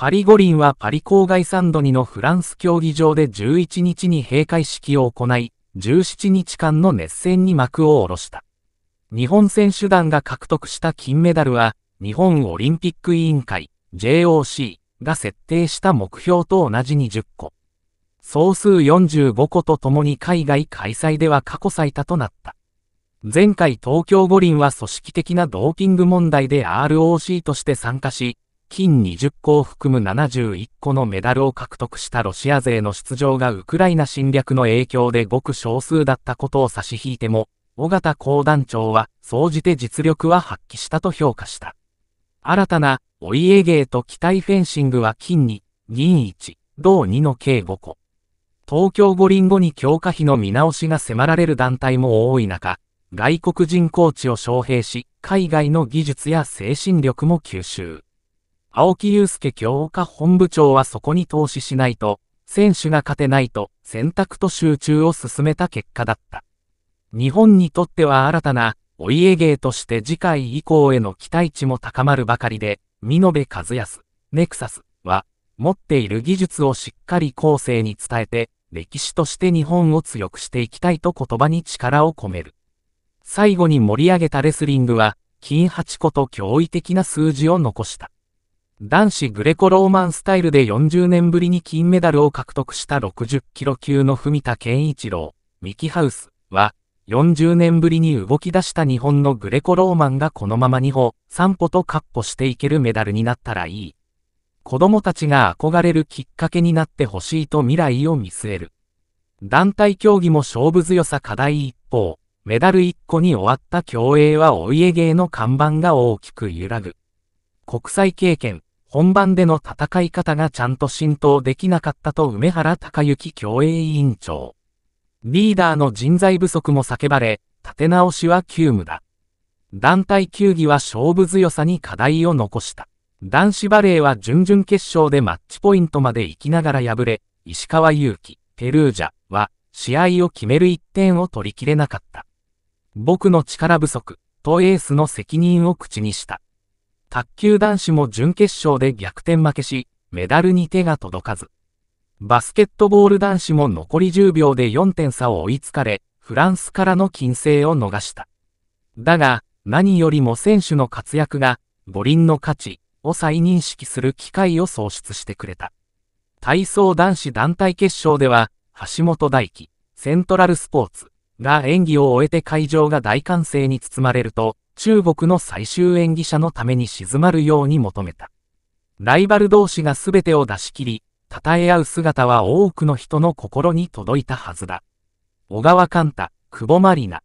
パリ五輪はパリ郊外サンドニのフランス競技場で11日に閉会式を行い、17日間の熱戦に幕を下ろした。日本選手団が獲得した金メダルは、日本オリンピック委員会 JOC が設定した目標と同じ20個。総数45個とともに海外開催では過去最多となった。前回東京五輪は組織的なドーピング問題で ROC として参加し、金20個を含む71個のメダルを獲得したロシア勢の出場がウクライナ侵略の影響でごく少数だったことを差し引いても、尾形高団長は、総じて実力は発揮したと評価した。新たな、お家芸と機体フェンシングは金に、銀1、銅2の計5個。東京五輪後に強化費の見直しが迫られる団体も多い中、外国人コーチを招聘し、海外の技術や精神力も吸収。青木祐介強化本部長はそこに投資しないと、選手が勝てないと選択と集中を進めた結果だった。日本にとっては新たなお家芸として次回以降への期待値も高まるばかりで、見延和康、ネクサスは持っている技術をしっかり後世に伝えて、歴史として日本を強くしていきたいと言葉に力を込める。最後に盛り上げたレスリングは、金八個と驚異的な数字を残した。男子グレコローマンスタイルで40年ぶりに金メダルを獲得した60キロ級の文田健一郎、ミキハウスは、40年ぶりに動き出した日本のグレコローマンがこのまま2歩、3歩と確保していけるメダルになったらいい。子供たちが憧れるきっかけになってほしいと未来を見据える。団体競技も勝負強さ課題一方、メダル1個に終わった競泳はお家芸の看板が大きく揺らぐ。国際経験、本番での戦い方がちゃんと浸透できなかったと梅原隆之競泳委員長。リーダーの人材不足も叫ばれ、立て直しは急務だ。団体球技は勝負強さに課題を残した。男子バレーは準々決勝でマッチポイントまで行きながら敗れ、石川祐希、ペルージャは試合を決める1点を取りきれなかった。僕の力不足、とエースの責任を口にした。卓球男子も準決勝で逆転負けし、メダルに手が届かず。バスケットボール男子も残り10秒で4点差を追いつかれ、フランスからの金星を逃した。だが、何よりも選手の活躍が、五輪の価値を再認識する機会を創出してくれた。体操男子団体決勝では、橋本大輝、セントラルスポーツが演技を終えて会場が大歓声に包まれると、中国の最終演技者のために静まるように求めた。ライバル同士が全てを出し切り、称え合う姿は多くの人の心に届いたはずだ。小川寛太、久保まりナ、